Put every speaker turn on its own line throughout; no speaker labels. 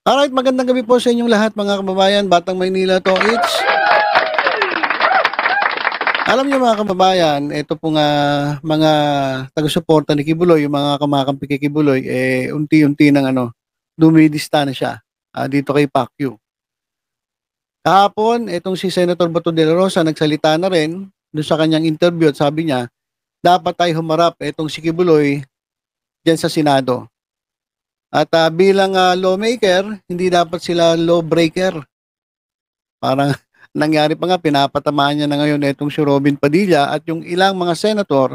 Alright, magandang gabi po sa inyong lahat mga kababayan. Batang Maynila to. It's... Alam niyo mga kababayan, ito pong uh, mga taga-suporta ni Kibuloy, yung mga kamakampi kay Kibuloy, eh, unti-unti nang ano, dumidistana siya uh, dito kay Pacquiao. Kahapon, itong si Senator Bato de la Rosa nagsalita na rin doon sa kanyang interview at sabi niya, dapat ay humarap itong si Kibuloy dyan sa Senado. At uh, bilang uh, lawmaker, hindi dapat sila lawbreaker. Parang nangyari pa nga, pinapatamaan niya na ngayon itong si Robin Padilla at yung ilang mga senator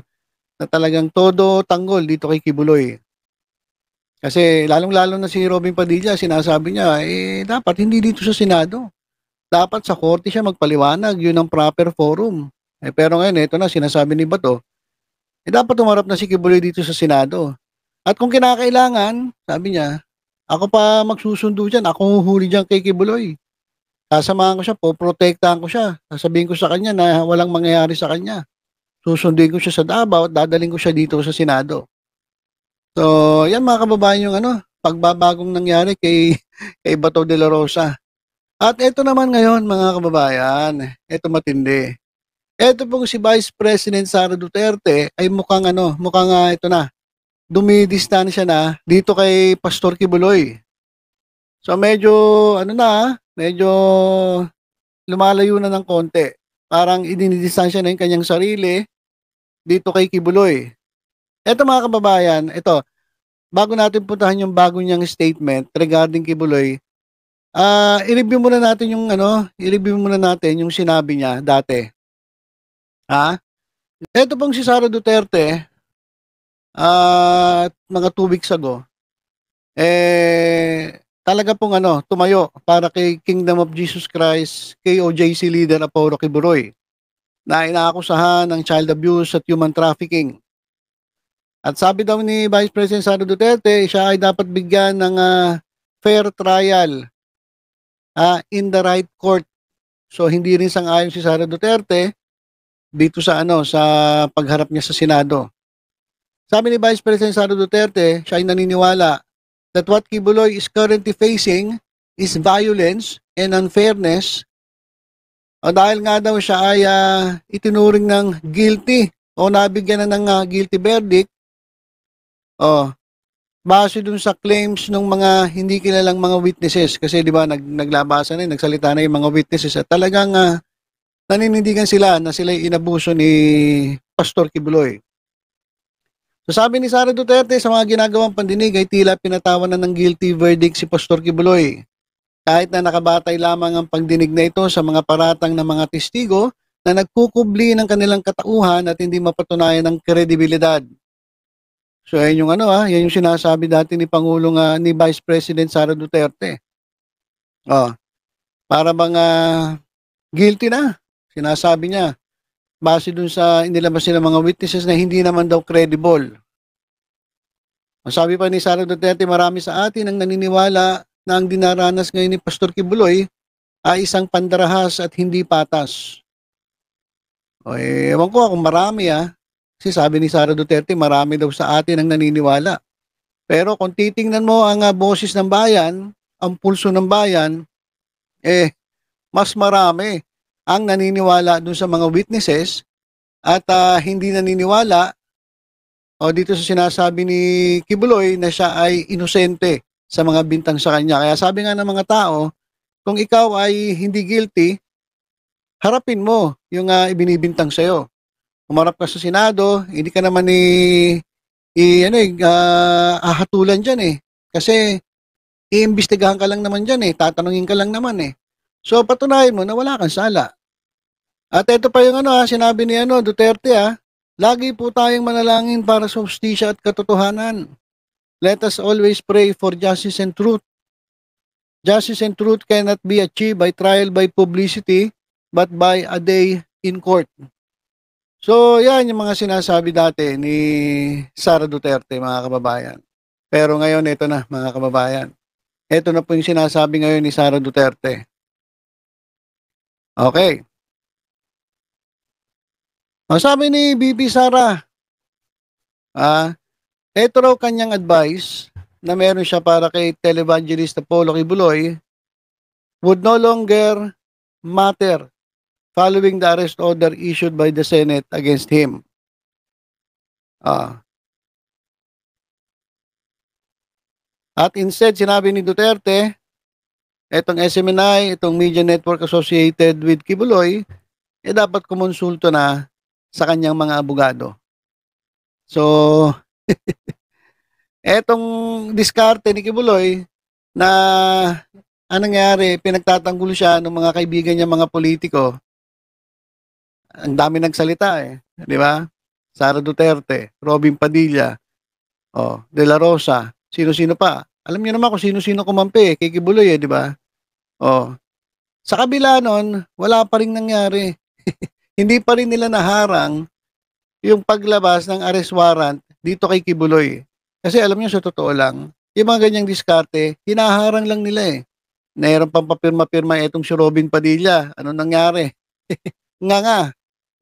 na talagang todo tanggol dito kay Kibuloy. Kasi lalong-lalo na si Robin Padilla, sinasabi niya, eh dapat hindi dito sa Senado. Dapat sa korte siya magpaliwanag, yun ang proper forum. Eh, pero ngayon, ito na, sinasabi ni Bato, eh dapat tumarap na si Kibuloy dito sa Senado. At kung kinakailangan, sabi niya, ako pa magsusundo dyan, ako huhuli dyan kay Kibuloy. Sasamahan ko siya, poprotektahan ko siya. Sasabihin ko sa kanya na walang mangyayari sa kanya. Susunduin ko siya sa Davao at dadaling ko siya dito sa Senado. So, yan mga kababayan yung ano, pagbabagong nangyari kay, kay Bato de la Rosa. At ito naman ngayon mga kababayan, ito matindi. Ito pong si Vice President Sara Duterte ay mukhang ano, mukhang uh, ah, ito na, dumidistansya na dito kay Pastor Kibuloy. So medyo ano na, medyo lumalayo na ng konti. Parang idinidistansya na yung kanyang sarili dito kay Kibuloy. Eto mga kababayan, ito, bago natin puntahan yung bago niyang statement regarding Kibuloy, Ah, uh, i-review muna natin yung ano, i-review muna natin yung sinabi niya dati. Ha? Ito pong si Sara Duterte, at uh, mga 2 weeks ago, eh, talaga pong ano, tumayo para kay Kingdom of Jesus Christ, KOJC OJC leader Apollo Kiburoy, na inaakusahan ng child abuse at human trafficking. At sabi daw ni Vice President Sara Duterte, siya ay dapat bigyan ng uh, fair trial uh, in the right court. So hindi rin sang-ayon si Sara Duterte dito sa ano sa pagharap niya sa Senado. Sabi ni Vice President Sara Duterte, siya ay naniniwala that what Kibuloy is currently facing is violence and unfairness. O dahil nga daw siya ay uh, itinuring ng guilty o nabigyan na ng uh, guilty verdict. O, base dun sa claims ng mga hindi kilalang mga witnesses kasi di ba nag, naglabasan na, nagsalita na yung mga witnesses at talagang uh, naninindigan sila na sila inabuso ni Pastor Kibuloy. So sabi ni Sara Duterte sa mga ginagawang pandinig ay tila pinatawan na ng guilty verdict si Pastor Kibuloy. Kahit na nakabatay lamang ang pagdinig na ito sa mga paratang ng mga testigo na nagkukubli ng kanilang katauhan at hindi mapatunayan ng kredibilidad. So ayun yung ano ha, ah, yan yung sinasabi dati ni Pangulong uh, ni Vice President Sara Duterte. Oh, para bang uh, guilty na, sinasabi niya base dun sa inilabas nila mga witnesses na hindi naman daw credible. Masabi pa ni Sara Duterte, marami sa atin ang naniniwala na ang dinaranas ngayon ni Pastor Kibuloy ay isang pandarahas at hindi patas. O eh, ewan ko akong marami ah. Kasi sabi ni Sara Duterte, marami daw sa atin ang naniniwala. Pero kung titingnan mo ang uh, boses ng bayan, ang pulso ng bayan, eh, mas marami ang naniniwala dun sa mga witnesses at uh, hindi naniniwala o dito sa sinasabi ni Kibuloy na siya ay inosente sa mga bintang sa kanya. Kaya sabi nga ng mga tao, kung ikaw ay hindi guilty, harapin mo yung uh, ibinibintang sa'yo. Umarap ka sa Senado, hindi ka naman ni eh, i, ano, uh, ahatulan dyan eh. Kasi iimbestigahan ka lang naman dyan eh, tatanungin ka lang naman eh. So patunayan mo na wala kang sala. At ito pa yung ano ha, ah, sinabi ni ano, Duterte ha, ah, lagi po tayong manalangin para sa hustisya at katotohanan. Let us always pray for justice and truth. Justice and truth cannot be achieved by trial by publicity but by a day in court. So yan yung mga sinasabi dati ni Sara Duterte mga kababayan. Pero ngayon ito na mga kababayan. Ito na po yung sinasabi ngayon ni Sara Duterte. Okay. O, sabi ni BB Sara, ah, ito raw kanyang advice na meron siya para kay televangelista Polo Kibuloy would no longer matter following the arrest order issued by the Senate against him. Ah. At instead, sinabi ni Duterte, itong SMNI, itong media network associated with Kibuloy, eh dapat kumonsulto na sa kanyang mga abogado. So, etong diskarte ni Kibuloy na ang nangyari, pinagtatanggol siya ng mga kaibigan niya, mga politiko. Ang dami nagsalita eh, di ba? Sara Duterte, Robin Padilla, oh, De La Rosa, sino-sino pa. Alam niyo naman kung sino-sino kumampi eh, kikibuloy eh, di ba? Oh. Sa kabila noon, wala pa rin nangyari. Hindi pa rin nila naharang yung paglabas ng arrest warrant dito kay Kibuloy. Kasi alam niyo sa totoo lang, yung mga ganyang diskarte, hinaharang lang nila eh. Mayroon pang papirma-pirma eh, itong si Robin Padilla. Ano nangyari? nga nga,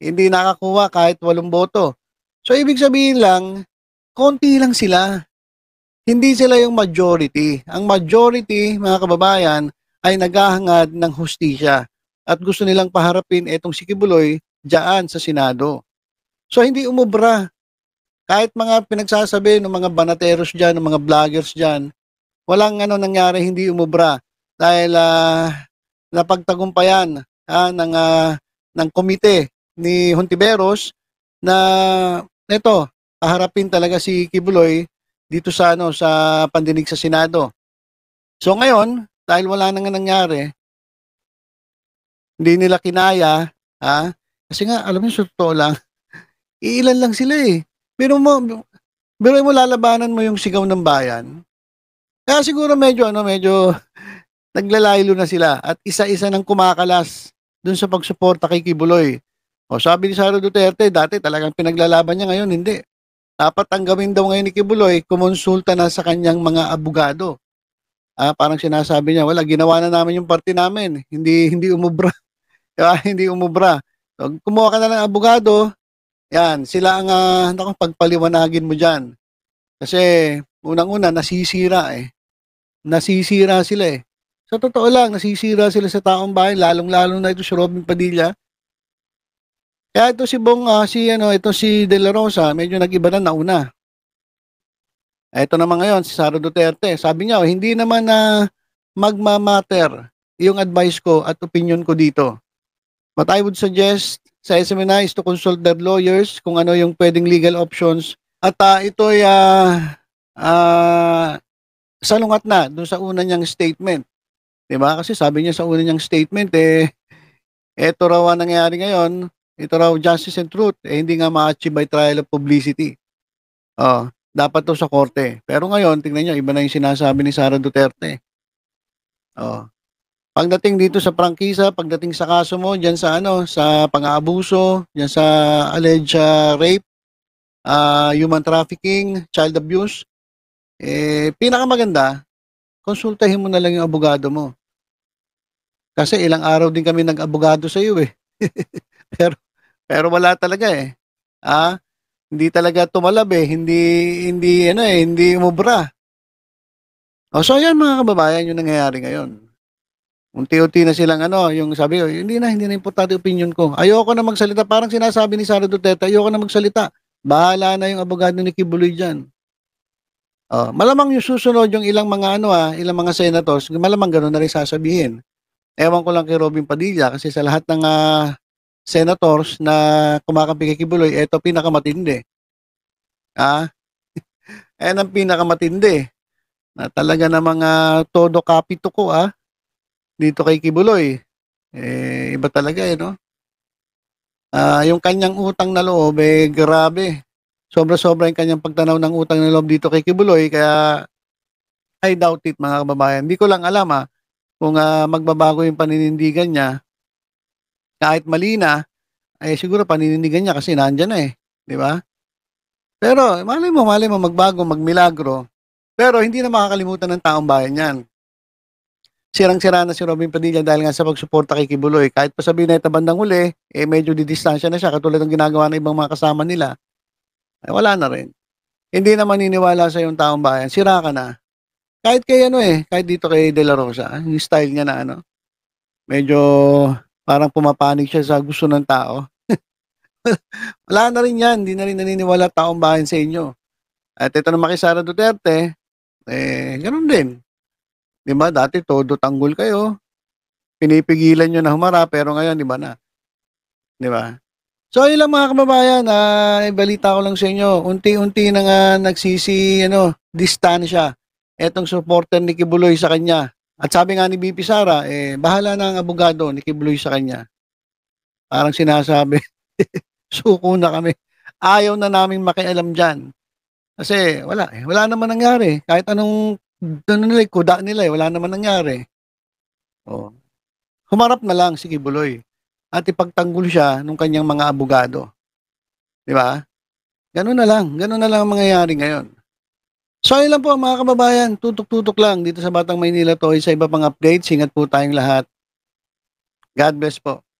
hindi nakakuha kahit walong boto. So ibig sabihin lang, konti lang sila hindi sila yung majority. Ang majority, mga kababayan, ay naghahangad ng hustisya at gusto nilang paharapin itong si Kibuloy diyan sa Senado. So hindi umubra. Kahit mga pinagsasabi ng mga banateros diyan, ng mga vloggers diyan, walang ano nangyari, hindi umubra dahil uh, napagtagumpayan uh, ng uh, ng komite ni Huntiberos na ito, paharapin talaga si Kibuloy dito sa ano sa pandinig sa Senado. So ngayon, dahil wala nang nangyari, hindi nila kinaya, ha? Kasi nga alam niyo sa totoo lang, iilan lang sila eh. Pero mo pero mo lalabanan mo yung sigaw ng bayan. Kaya siguro medyo ano, medyo naglalaylo na sila at isa-isa nang kumakalas dun sa pagsuporta kay Kibuloy. O sabi ni Sara Duterte, dati talagang pinaglalaban niya, ngayon hindi. Dapat ang gawin daw ngayon ni Kibuloy, kumonsulta na sa kanyang mga abogado. Ah, parang sinasabi niya, wala, ginawa na namin yung party namin. Hindi, hindi umubra. diba? Hindi umubra. So, kumuha ka na ng abogado. Yan, sila ang uh, naku, pagpaliwanagin mo dyan. Kasi unang-una, nasisira eh. Nasisira sila eh. Sa totoo lang, nasisira sila sa taong bahay, lalong-lalo na ito si Robin Padilla. Kaya ito si Bong, uh, si ano, ito si De La Rosa, medyo nag-iba na nauna. Ito naman ngayon, si Sara Duterte. Sabi niya, oh, hindi naman na uh, magmamatter yung advice ko at opinion ko dito. What I would suggest sa SMNI is to consult their lawyers kung ano yung pwedeng legal options. At uh, ito ay uh, uh, salungat na doon sa una niyang statement. 'Di ba? Kasi sabi niya sa una niyang statement eh eto raw ang nangyari ngayon, ito raw justice and truth. Eh, hindi nga ma-achieve by trial of publicity. Oh, dapat to sa korte. Pero ngayon, tingnan nyo, iba na yung sinasabi ni Sara Duterte. Oh. Pagdating dito sa prangkisa, pagdating sa kaso mo, diyan sa ano, sa pang-aabuso, diyan sa alleged uh, rape, uh, human trafficking, child abuse, eh, pinakamaganda, konsultahin mo na lang yung abogado mo. Kasi ilang araw din kami nag-abogado sa iyo eh. Pero pero wala talaga eh. Ah, hindi talaga tumalab eh. Hindi, hindi, ano eh, hindi umubra. O, so yan mga kababayan, yung nangyayari ngayon. Unti-unti na silang ano, yung sabi ko, hindi na, hindi na importante opinion ko. Ayoko na magsalita. Parang sinasabi ni Sara Duterte, ayoko na magsalita. Bahala na yung abogado ni Kibuloy dyan. O, malamang yung susunod yung ilang mga ano ah, ilang mga senators, malamang ganoon na rin sasabihin. Ewan ko lang kay Robin Padilla kasi sa lahat ng uh, senators na kumakampi kay Kibuloy, eto pinakamatindi. Ah, ayan ang pinakamatindi. Na talaga na mga todo kapito ko ah. Dito kay Kibuloy. Eh, iba talaga eh, no? Ah, yung kanyang utang na loob, eh, grabe. Sobra-sobra yung kanyang pagtanaw ng utang na loob dito kay Kibuloy. Kaya, I doubt it, mga kababayan. Hindi ko lang alam, ha? kung ah, magbabago yung paninindigan niya kahit mali na, eh siguro paninindigan niya kasi nandiyan na eh. Di ba? Pero malay mo, malay mo, magbago, magmilagro. Pero hindi na makakalimutan ng taong bayan yan. Sirang-sira na si Robin Padilla dahil nga sa pagsuporta kay Kibuloy. Kahit pa sabihin na ito bandang huli, eh medyo didistansya na siya katulad ng ginagawa ng ibang mga kasama nila. Eh, wala na rin. Hindi na maniniwala sa yung taong bayan. Sira ka na. Kahit kay ano eh, kahit dito kay De La Rosa, ah, yung style niya na ano, medyo parang pumapanig siya sa gusto ng tao. Wala na rin yan. Hindi na rin naniniwala taong bayan sa inyo. At ito naman kay Sara Duterte, eh, ganun din. Di ba? Dati todo tanggol kayo. Pinipigilan nyo na humara, pero ngayon, di ba na? Di ba? So, ayun lang mga kababayan, na ah, ibalita ko lang sa inyo. Unti-unti na nga nagsisi, ano, distansya. Etong supporter ni Kibuloy sa kanya. At sabi nga ni BP Sara, eh, bahala na ang abogado ni Kibloy sa kanya. Parang sinasabi, suko na kami. Ayaw na namin makialam dyan. Kasi wala eh. Wala naman nangyari. Kahit anong ano nila, eh, kuda nila eh. Wala naman nangyari. Oh. Humarap na lang si Kibuloy at ipagtanggol siya nung kanyang mga abogado. Di ba? Ganun na lang. Ganun na lang ang mangyayari ngayon. So lang po mga kababayan, tutok-tutok lang dito sa Batang Maynila Toy sa iba pang updates. Ingat po tayong lahat. God bless po.